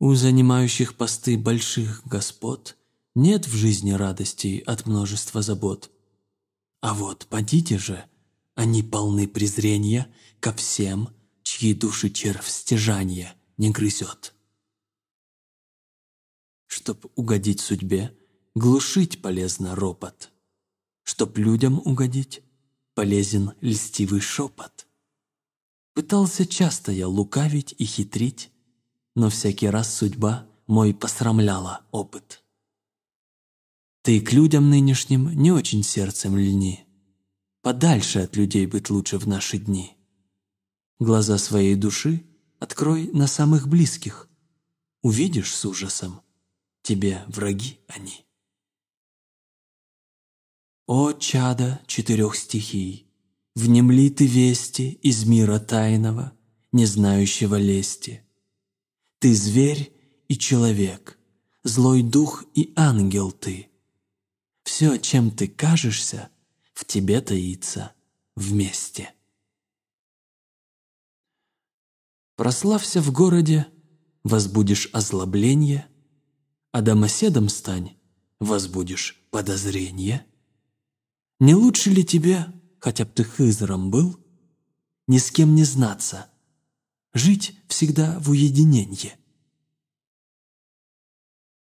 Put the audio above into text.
У занимающих посты больших господ нет в жизни радостей от множества забот. А вот подите же, они полны презрения ко всем, чьи души червь стяжания не грызет. Чтоб угодить судьбе, глушить полезно ропот. Чтоб людям угодить, полезен льстивый шепот. Пытался часто я лукавить и хитрить, но всякий раз судьба мой посрамляла опыт. Ты к людям нынешним не очень сердцем льни. Подальше от людей быть лучше в наши дни. Глаза своей души открой на самых близких. Увидишь с ужасом, тебе враги они. О, чада четырех стихий! Внемли ты вести из мира тайного, не знающего лести – ты зверь и человек, злой дух и ангел ты. Все, чем ты кажешься, в тебе таится вместе. Прославься в городе, возбудишь озлобление, а домоседом стань, возбудишь подозрение. Не лучше ли тебе, хотя б ты хызром был, ни с кем не знаться, жить всегда в уединении?